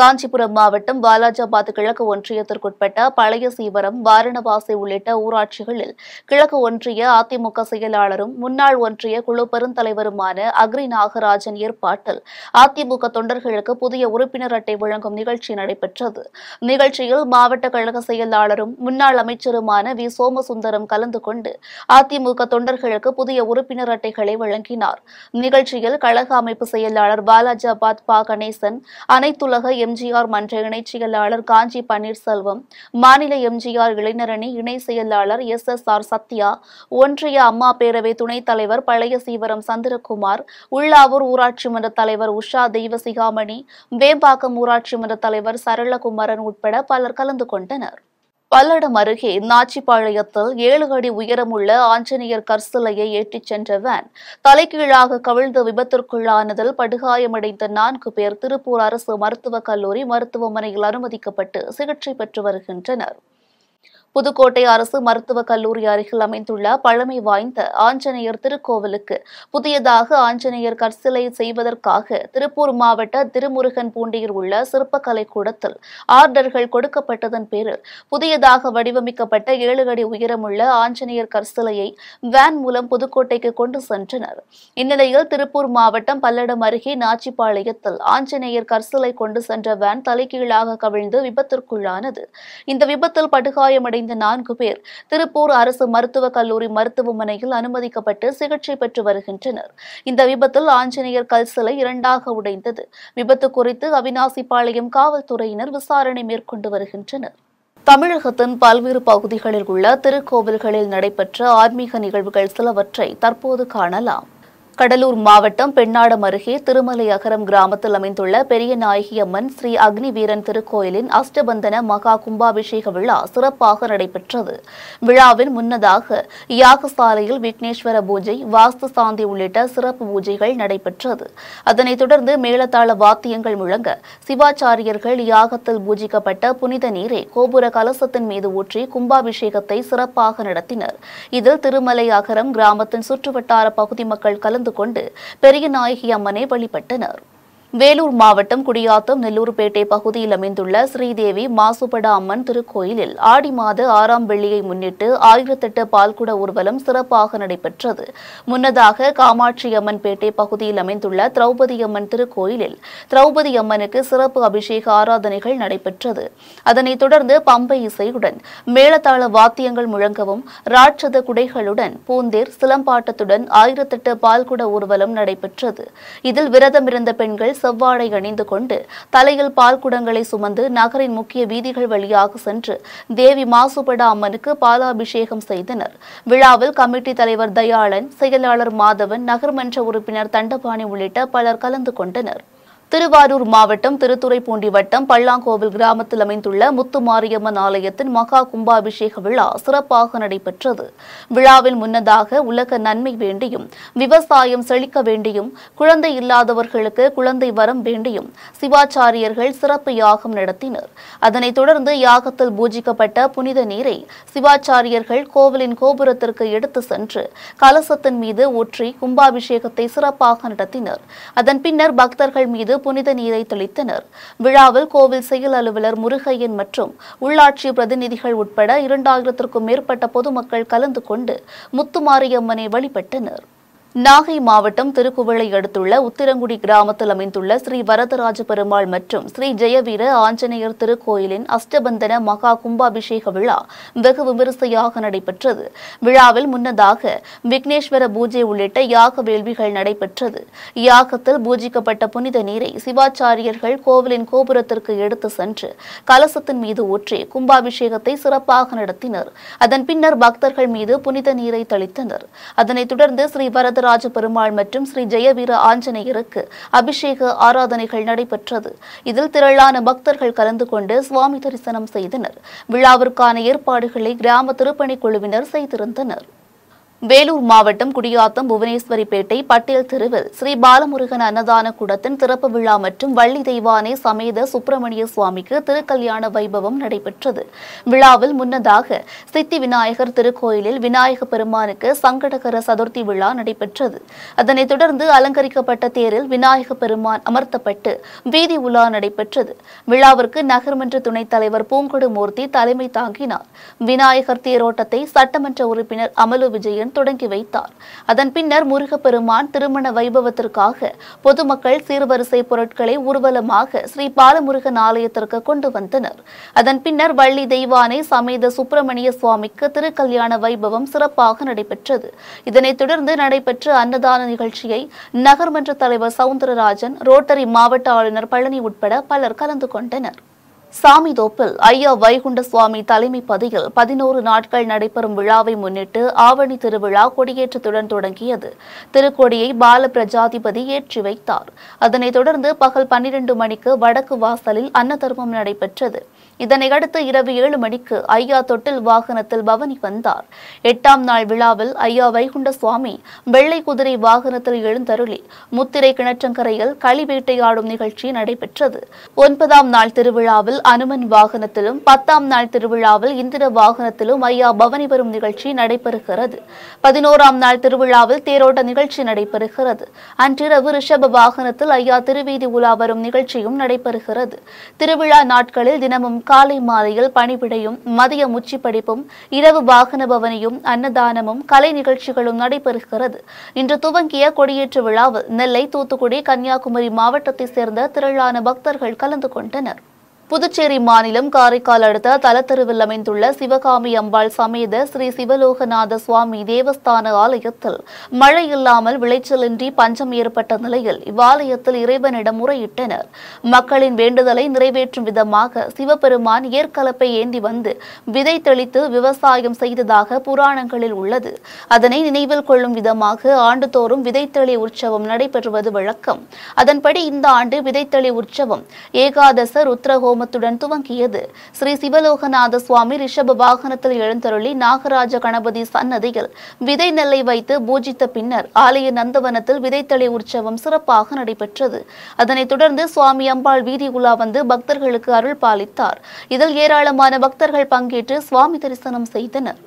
காஞ்சிபுரம் மாவட்டம் வாலாஜாபாத் கிழக்கு ஒன்றியத்திற்குட்பட்ட பழைய சீவரம் வாரணவாசி உள்ளிட்ட ஊராட்சிகளில் கிழக்கு ஒன்றிய அதிமுக செயலாளரும் முன்னாள் ஒன்றிய குழு பெருந்தலைவருமான அக்ரி நாகராஜன் ஏற்பாட்டில் அதிமுக தொண்டர்களுக்கு புதிய உறுப்பினர் அட்டை வழங்கும் நிகழ்ச்சி நடைபெற்றது நிகழ்ச்சியில் மாவட்ட கழக செயலாளரும் முன்னாள் அமைச்சருமான வி சோமசுந்தரம் கலந்து கொண்டு அதிமுக தொண்டர்களுக்கு புதிய உறுப்பினர் அட்டைகளை வழங்கினார் நிகழ்ச்சியில் கழக அமைப்பு செயலாளர் பாலாஜாபாத் பா கணேசன் அனைத்துலக எம்ஜிஆர் மன்ற இணைச் செயலாளர் காஞ்சி பன்னீர்செல்வம் மாநில எம்ஜிஆர் இளைஞரணி இணை செயலாளர் எஸ் எஸ் ஆர் சத்யா ஒன்றிய அம்மா பேரவை துணைத் தலைவர் பழைய சீவரம் சந்திரகுமார் உள்ளாவூர் ஊராட்சி மன்ற தலைவர் உஷா தெய்வசிகாமணி வேம்பாக்கம் ஊராட்சி மன்ற தலைவர் சரளகுமரன் உட்பட பலர் கலந்து கொண்டனர் பல்லடம் அருகே நாச்சிப்பாளையத்தில் ஏழு அடி உயரமுள்ள ஆஞ்சநேயர் கற்சிலையை ஏற்றிச் சென்ற வேன் தலைகீழாக கவிழ்ந்து விபத்திற்குள்ளானதில் படுகாயமடைந்த நான்கு பேர் திருப்பூர் அரசு மருத்துவக் கல்லூரி மருத்துவமனையில் அனுமதிக்கப்பட்டு சிகிச்சை பெற்று வருகின்றனர் புதுக்கோட்டை அரசு மருத்துவக் கல்லூரி அருகில் அமைந்துள்ள பழமை வாய்ந்த ஆஞ்சநேயர் திருக்கோவிலுக்கு புதியதாக ஆஞ்சநேயர் கற்சிலை செய்வதற்காக திருப்பூர் மாவட்ட திருமுருகன் பூண்டியில் உள்ள சிற்பக்கலை கூடத்தில் ஆர்டர்கள் கொடுக்கப்பட்டதன் பேரில் புதியதாக வடிவமைக்கப்பட்ட ஏழு அடி உயரமுள்ள ஆஞ்சநேயர் கற்சிலையை வேன் மூலம் புதுக்கோட்டைக்கு கொண்டு சென்றனர் இந்நிலையில் திருப்பூர் மாவட்டம் பல்லடம் அருகே நாச்சிப்பாளையத்தில் ஆஞ்சநேயர் கற்சிலை கொண்டு சென்ற வேன் தலைகீழாக கவிழ்ந்து விபத்திற்குள்ளானது இந்த விபத்தில் படுகாயமடை காயமடைந்த நான்கு பேர் திருப்பூர் அரசு மருத்துவக் கல்லூரி மருத்துவமனையில் அனுமதிக்கப்பட்டு சிகிச்சை பெற்று வருகின்றனர் இந்த விபத்தில் ஆஞ்சநேயர் கல் சிலை இரண்டாக உடைந்தது விபத்து குறித்து அவினாசிபாளையம் காவல்துறையினர் விசாரணை மேற்கொண்டு வருகின்றனர் தமிழகத்தின் பல்வேறு பகுதிகளில் உள்ள திருக்கோவில்களில் நடைபெற்ற ஆன்மீக நிகழ்வுகள் சிலவற்றை தற்போது காணலாம் கடலூர் மாவட்டம் பெண்ணாடம் அருகே திருமலை அகரம் கிராமத்தில் அமைந்துள்ள பெரிய நாயகி அம்மன் ஸ்ரீ அக்னி வீரன் திருக்கோயிலின் அஷ்டபந்தன மகா கும்பாபிஷேக விழா சிறப்பாக நடைபெற்றது விழாவின் முன்னதாக யாகசாலையில் விக்னேஸ்வர பூஜை வாஸ்து சாந்தி உள்ளிட்ட சிறப்பு பூஜைகள் நடைபெற்றது அதனைத் தொடர்ந்து மேலத்தாள வாத்தியங்கள் முழங்க சிவாச்சாரியர்கள் யாகத்தில் பூஜிக்கப்பட்ட புனித நீரை கோபுர கலசத்தின் மீது ஊற்றி கும்பாபிஷேகத்தை சிறப்பாக நடத்தினர் இதில் திருமலை அகரம் கிராமத்தின் சுற்றுவட்டார பகுதி மக்கள் கலந்து கலந்து கொண்டு பெரிய நாயகி அம்மனை வழிபட்டனர் வேலூர் மாவட்டம் குடியாத்தம் நெல்லூர்பேட்டை பகுதியில் அமைந்துள்ள ஸ்ரீதேவி மாசுபட அம்மன் திருக்கோயிலில் ஆடி மாத ஆறாம் வெள்ளியை முன்னிட்டு ஆயிரத்தெட்டு பால்குட ஊர்வலம் சிறப்பாக நடைபெற்றது முன்னதாக காமாட்சி அம்மன் பேட்டை பகுதியில் அமைந்துள்ள திரௌபதி அம்மன் திருக்கோயிலில் திரௌபதி அம்மனுக்கு சிறப்பு அபிஷேக ஆராதனைகள் நடைபெற்றது அதனைத் தொடர்ந்து பம்பை இசையுடன் மேளதாள வாத்தியங்கள் முழங்கவும் ராட்சத குடைகளுடன் பூந்தேர் சிலம்பாட்டத்துடன் ஆயிரத்தெட்டு பால்குட ஊர்வலம் நடைபெற்றது இதில் விரதமிருந்த பெண்கள் செவ்வாடை அணிந்து கொண்டு தலையில் பால் குடங்களை சுமந்து நகரின் முக்கிய வீதிகள் வழியாக சென்று தேவி மாசுபட அம்மனுக்கு பாலாபிஷேகம் செய்தனர் விழாவில் கமிட்டி தலைவர் தயாளன் செயலாளர் மாதவன் நகர்மன்ற உறுப்பினர் தண்டபாணி உள்ளிட்ட பலர் கலந்து கொண்டனர் திருவாரூர் மாவட்டம் திருத்துறைப்பூண்டி வட்டம் பல்லாங்கோவில் கிராமத்தில் அமைந்துள்ள முத்து மாரியம்மன் ஆலயத்தின் மகா கும்பாபிஷேக விழா சிறப்பாக நடைபெற்றது விழாவில் முன்னதாக உலக நன்மை வேண்டியும் விவசாயம் செழிக்க வேண்டியும் குழந்தை இல்லாதவர்களுக்கு குழந்தை வரம் வேண்டியும் சிவாச்சாரியர்கள் சிறப்பு யாகம் நடத்தினர் அதனைத் தொடர்ந்து யாகத்தில் பூஜிக்கப்பட்ட புனித நீரை சிவாச்சாரியர்கள் கோவிலின் கோபுரத்திற்கு எடுத்து சென்று கலசத்தின் மீது ஊற்றி கும்பாபிஷேகத்தை சிறப்பாக நடத்தினர் அதன் பின்னர் பக்தர்கள் மீது புனித நீரை தெளித்தனர் விழாவில் கோவில் செயல் அலுவலர் முருகையன் மற்றும் உள்ளாட்சி பிரதிநிதிகள் உட்பட இரண்டாயிரத்திற்கும் மேற்பட்ட பொதுமக்கள் கலந்து கொண்டு முத்துமாரியம்மனை வழிபட்டனர் நாகை மாவட்டம் திருக்குவளை அடுத்துள்ள உத்திரங்குடி கிராமத்தில் அமைந்துள்ள ஸ்ரீ வரதராஜ பெருமாள் மற்றும் ஸ்ரீ ஜெயவீர ஆஞ்சநேயர் திருக்கோயிலின் அஷ்டபந்தன மகா கும்பாபிஷேக விழா வெகு விமரிசையாக நடைபெற்றது விழாவில் முன்னதாக விக்னேஸ்வர பூஜை உள்ளிட்ட யாக வேள்விகள் நடைபெற்றது யாகத்தில் பூஜிக்கப்பட்ட புனித நீரை சிவாச்சாரியர்கள் கோவிலின் கோபுரத்திற்கு எடுத்து சென்று கலசத்தின் மீது ஊற்றி கும்பாபிஷேகத்தை சிறப்பாக நடத்தினர் அதன் பின்னர் பக்தர்கள் மீது புனித நீரை தெளித்தனர் அதனைத் தொடர்ந்து ஸ்ரீ வரத வரதராஜ பெருமாள் மற்றும் ஸ்ரீ ஜெயவீர ஆஞ்சநேயருக்கு அபிஷேக ஆராதனைகள் நடைபெற்றது இதில் திரளான பக்தர்கள் கலந்து கொண்டு சுவாமி தரிசனம் செய்தனர் விழாவிற்கான ஏற்பாடுகளை கிராம திருப்பணி குழுவினர் செய்திருந்தனர் வேலூர் மாவட்டம் குடியாத்தம் புவனேஸ்வரிப்பேட்டை பட்டேல் தெருவில் ஸ்ரீ பாலமுருகன் அன்னதான கூடத்தின் திறப்பு விழா மற்றும் வள்ளி தெய்வானை சமேத சுப்பிரமணிய சுவாமிக்கு திருக்கல்யாண வைபவம் நடைபெற்றது விழாவில் முன்னதாக சித்தி விநாயகர் திருக்கோயிலில் விநாயக பெருமானுக்கு சங்கடகர சதுர்த்தி விழா நடைபெற்றது அதனைத் தொடர்ந்து அலங்கரிக்கப்பட்ட தேரில் விநாயக பெருமான் அமர்த்தப்பட்டு வீதி உலா நடைபெற்றது விழாவிற்கு நகர்மன்ற துணைத் தலைவர் பூங்கொடு மூர்த்தி தலைமை தாங்கினார் விநாயகர் தேரோட்டத்தை சட்டமன்ற உறுப்பினர் அமலு விஜயன் தொடங்கி வைத்தார் அதன் பின்னர் முருகப்பெருமான் திருமண வைபவத்திற்காக பொதுமக்கள் சீர்வரிசை பொருட்களை ஊர்வலமாக ஸ்ரீ பாலமுருகன் ஆலயத்திற்கு கொண்டு வந்தனர் அதன் பின்னர் வள்ளி தெய்வானை சமேத சுப்பிரமணிய சுவாமிக்கு திருக்கல்யாண வைபவம் சிறப்பாக நடைபெற்றது இதனைத் தொடர்ந்து நடைபெற்ற அன்னதான நிகழ்ச்சியை நகர்மன்ற தலைவர் சவுந்தரராஜன் ரோட்டரி மாவட்ட ஆளுநர் பழனி உட்பட பலர் கலந்து கொண்டனர் சாமிதோப்பில் ஐயா வைகுண்ட சுவாமி தலைமை பதியில் பதினோரு நாட்கள் நடைபெறும் விழாவை முன்னிட்டு ஆவணி திருவிழா கொடியேற்றத்துடன் தொடங்கியது திருக்கொடியை பால பிரஜாதிபதி ஏற்றி வைத்தார் அதனைத் தொடர்ந்து பகல் பன்னிரண்டு மணிக்கு வடக்கு வாசலில் அன்னதர்மம் நடைபெற்றது இதனையடுத்து இரவு ஏழு மணிக்கு ஐயா தொட்டில் வாகனத்தில் பவனி வந்தார் எட்டாம் நாள் விழாவில் ஐயா வைகுண்ட சுவாமி வெள்ளை குதிரை வாகனத்தில் எழுந்தருளி முத்திரை கிணற்றங்கரையில் களி வேட்டையாடும் நிகழ்ச்சி நடைபெற்றது ஒன்பதாம் நாள் திருவிழாவில் அனுமன் வாகனத்திலும் பத்தாம் நாள் திருவிழாவில் இந்திர வாகனத்திலும் ஐயா பவனி வரும் நிகழ்ச்சி நடைபெறுகிறது பதினோராம் நாள் திருவிழாவில் தேரோட்ட நிகழ்ச்சி நடைபெறுகிறது அன்றிரவு ரிஷப வாகனத்தில் ஐயா திருவீதி உலா வரும் நிகழ்ச்சியும் நடைபெறுகிறது திருவிழா நாட்களில் தினமும் காலை மாலையில் பணிபிடையும் மதிய படிப்பும் இரவு வாகன பவனியும் அன்னதானமும் கலை நிகழ்ச்சிகளும் நடைபெறுகிறது இன்று துவங்கிய கொடியேற்று விழாவில் நெல்லை தூத்துக்குடி கன்னியாகுமரி மாவட்டத்தைச் சேர்ந்த திரளான பக்தர்கள் கலந்து கொண்டனர் புதுச்சேரி மாநிலம் காரைக்கால் அடுத்த தலத்தருவில் அமைந்துள்ள சிவகாமி அம்பாள் சமேத ஸ்ரீ சிவலோகநாத சுவாமி தேவஸ்தான ஆலயத்தில் மழை இல்லாமல் விளைச்சலின்றி பஞ்சம் ஏற்பட்ட நிலையில் இவ்வாலயத்தில் இறைவனிடம் முறையிட்டனர் மக்களின் வேண்டுதலை நிறைவேற்றும் விதமாக சிவபெருமான் ஏற்கலப்பை ஏந்தி வந்து விதை தெளித்து விவசாயம் செய்ததாக புராணங்களில் உள்ளது அதனை நினைவில் கொள்ளும் விதமாக ஆண்டுதோறும் விதைத்தளி உற்சவம் நடைபெறுவது வழக்கம் அதன்படி இந்த ஆண்டு விதைத்தளி உற்சவம் ஏகாதச ருத்ரஹோம ஹோமத்துடன் துவங்கியது ஸ்ரீ சிவலோகநாத சுவாமி ரிஷப வாகனத்தில் எழுந்தருளி நாகராஜ கணபதி சன்னதியில் விதை நெல்லை வைத்து பூஜித்த பின்னர் ஆலய நந்தவனத்தில் விதைத்தளி உற்சவம் சிறப்பாக நடைபெற்றது அதனைத் தொடர்ந்து சுவாமி அம்பாள் வீதி உலா வந்து பக்தர்களுக்கு அருள் பாலித்தார் இதில் ஏராளமான பக்தர்கள் பங்கேற்று சுவாமி தரிசனம் செய்தனர்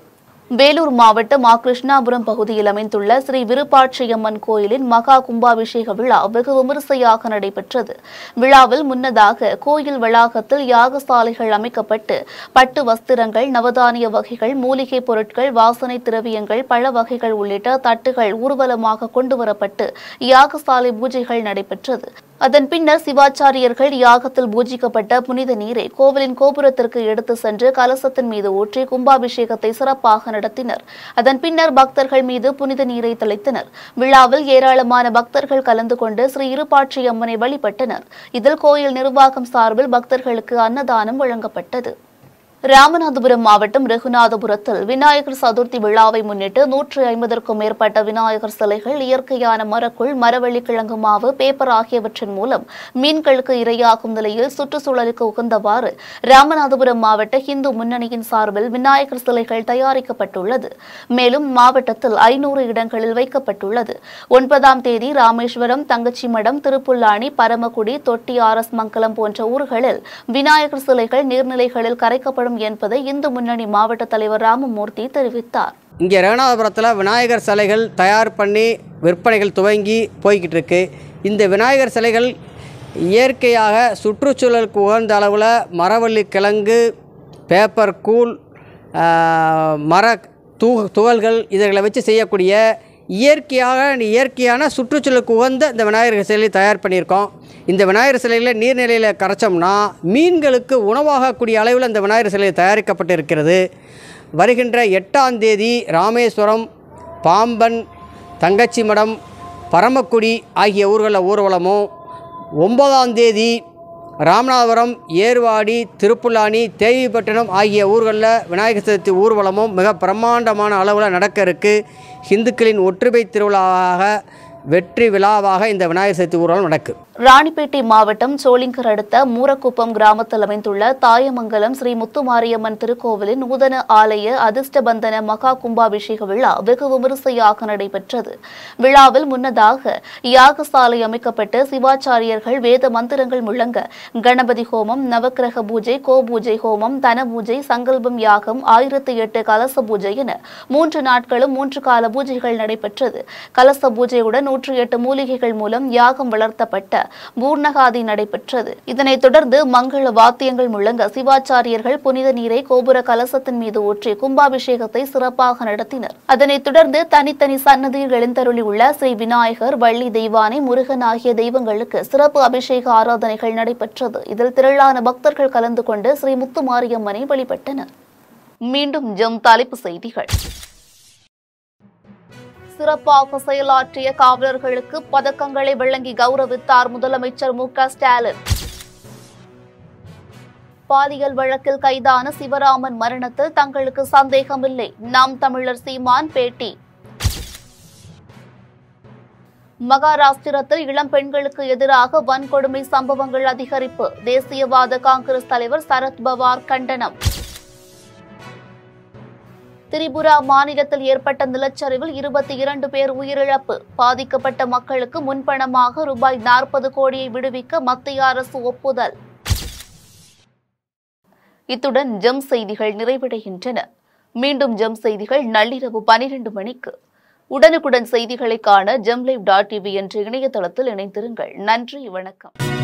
வேலூர் மாவட்டம் கிருஷ்ணாபுரம் பகுதியில் அமைந்துள்ள ஸ்ரீ விருப்பாட்சியம்மன் கோயிலின் மகா கும்பாபிஷேக விழா வெகு விமரிசையாக நடைபெற்றது விழாவில் முன்னதாக கோயில் வளாகத்தில் யாகசாலைகள் அமைக்கப்பட்டு பட்டு வஸ்திரங்கள் நவதானிய வகைகள் மூலிகை பொருட்கள் வாசனை திரவியங்கள் பழ வகைகள் உள்ளிட்ட தட்டுகள் ஊர்வலமாக கொண்டுவரப்பட்டு யாகசாலை பூஜைகள் நடைபெற்றது அதன் பின்னர் சிவாச்சாரியர்கள் யாகத்தில் பூஜிக்கப்பட்ட புனித நீரை கோவிலின் கோபுரத்திற்கு எடுத்து சென்று கலசத்தின் மீது ஊற்றி கும்பாபிஷேகத்தை சிறப்பாக நடத்தினர் அதன் பின்னர் பக்தர்கள் மீது புனித நீரை தெளித்தனர் விழாவில் ஏராளமான பக்தர்கள் கலந்து கொண்டு ஸ்ரீ இருப்பாட்சி அம்மனை வழிபட்டனர் இதில் கோயில் நிர்வாகம் சார்பில் பக்தர்களுக்கு அன்னதானம் வழங்கப்பட்டது ராமநாதபுரம் மாவட்டம் ரகுநாதபுரத்தில் விநாயகர் சதுர்த்தி விழாவை முன்னிட்டு நூற்றி ஐம்பதற்கும் மேற்பட்ட விநாயகர் சிலைகள் இயற்கையான மரக்குள் மரவள்ளி கிழங்கு மாவு பேப்பர் ஆகியவற்றின் மூலம் மீன்களுக்கு இரையாகும் நிலையில் சுற்றுச்சூழலுக்கு உகந்தவாறு ராமநாதபுரம் மாவட்ட இந்து முன்னணியின் சார்பில் விநாயகர் சிலைகள் தயாரிக்கப்பட்டுள்ளது மேலும் மாவட்டத்தில் ஐநூறு இடங்களில் வைக்கப்பட்டுள்ளது ஒன்பதாம் தேதி ராமேஸ்வரம் தங்கச்சி மடம் திருப்புல்லாணி பரமக்குடி தொட்டி ஆர் எஸ் மங்கலம் போன்ற ஊர்களில் விநாயகர் சிலைகள் நீர்நிலைகளில் கரைக்கப்படும் வேண்டும் என்பதை இந்து முன்னணி மாவட்ட தலைவர் ராமமூர்த்தி தெரிவித்தார் இங்கே ரங்கநாதபுரத்தில் விநாயகர் சிலைகள் தயார் பண்ணி விற்பனைகள் துவங்கி போய்கிட்டு இருக்கு இந்த விநாயகர் சிலைகள் இயற்கையாக சுற்றுச்சூழலுக்கு உகந்த அளவில் மரவள்ளி கிழங்கு பேப்பர் கூழ் மர தூ துகள்கள் இதைகளை வச்சு செய்யக்கூடிய இயற்கையாக இயற்கையான சுற்றுச்சூழலுக்கு உகந்த இந்த விநாயகர் சிலையை தயார் பண்ணியிருக்கோம் இந்த விநாயகர் சிலையில் நீர்நிலையில் கரைச்சோம்னா மீன்களுக்கு உணவாகக்கூடிய அளவில் இந்த விநாயகர் சிலை தயாரிக்கப்பட்டு இருக்கிறது வருகின்ற எட்டாம் தேதி ராமேஸ்வரம் பாம்பன் தங்கச்சி மடம் பரமக்குடி ஆகிய ஊர்களில் ஊர்வலமும் ஒன்பதாம் தேதி ராமநாதபுரம் ஏர்வாடி திருப்புல்லானி தேவிப்பட்டினம் ஆகிய ஊர்களில் விநாயகர் சதுர்த்தி ஊர்வலமும் மிக பிரம்மாண்டமான அளவில் நடக்க இருக்குது இந்துக்களின் ஒற்றுமை திருவிழாவாக வெற்றி விழாவாக இந்த விநாயகர் சதுர்த்தி ஊர்வலம் நடக்கும் ராணிப்பேட்டை மாவட்டம் சோளிங்கர் அடுத்த மூரக்குப்பம் கிராமத்தில் அமைந்துள்ள தாயமங்கலம் ஸ்ரீ முத்துமாரியம்மன் திருக்கோவிலின் நூதன ஆலய அதிர்ஷ்டபந்தன மகா கும்பாபிஷேக விழா வெகு விமரிசையாக நடைபெற்றது விழாவில் முன்னதாக யாகசாலை அமைக்கப்பட்டு சிவாச்சாரியர்கள் வேத மந்திரங்கள் முழங்க கணபதி ஹோமம் நவக்கிரக பூஜை கோ பூஜை ஹோமம் தன பூஜை சங்கல்பம் யாகம் ஆயிரத்தி எட்டு கலச பூஜை என மூன்று நாட்களும் மூன்று கால பூஜைகள் நடைபெற்றது கலச பூஜையுடன் நூற்றி எட்டு மூலிகைகள் மூலம் யாகம் வளர்த்தப்பட்ட பூர்ணகாதி நடைபெற்றது இதனைத் தொடர்ந்து மங்கள வாத்தியங்கள் முழங்க சிவாச்சாரியர்கள் புனித நீரை கோபுர கலசத்தின் மீது ஊற்றி கும்பாபிஷேகத்தை சிறப்பாக நடத்தினர் அதனைத் தொடர்ந்து தனித்தனி சன்னதியில் எழுந்தருளியுள்ள ஸ்ரீ விநாயகர் வள்ளி தெய்வானை முருகன் ஆகிய தெய்வங்களுக்கு சிறப்பு அபிஷேக ஆராதனைகள் நடைபெற்றது இதில் திரளான பக்தர்கள் கலந்து கொண்டு ஸ்ரீ முத்துமாரியம்மனை வழிபட்டனர் மீண்டும் ஜம் தலைப்பு செய்திகள் சிறப்பாக செயலாற்றிய காவலர்களுக்கு பதக்கங்களை வழங்கி கௌரவித்தார் முதலமைச்சர் மு ஸ்டாலின் பாலியல் வழக்கில் கைதான சிவராமன் மரணத்தில் தங்களுக்கு சந்தேகமில்லை நாம் தமிழர் சீமான் பேட்டி மகாராஷ்டிரத்தில் இளம் பெண்களுக்கு எதிராக வன்கொடுமை சம்பவங்கள் அதிகரிப்பு தேசியவாத காங்கிரஸ் தலைவர் சரத்பவார் கண்டனம் திரிபுரா மாநிலத்தில் ஏற்பட்ட நிலச்சரிவில் இருபத்தி இரண்டு பேர் உயிரிழப்பு பாதிக்கப்பட்ட மக்களுக்கு முன்பணமாக ரூபாய் நாற்பது கோடியை விடுவிக்க மத்திய அரசு ஒப்புதல் இத்துடன் ஜம் செய்திகள் நிறைவடைகின்றன மீண்டும் ஜம் செய்திகள் நள்ளிரவு பனிரெண்டு மணிக்கு உடனுக்குடன் செய்திகளை காண லைவ் டாட் டிவி என்ற இணையதளத்தில் இணைந்திருங்கள் நன்றி வணக்கம்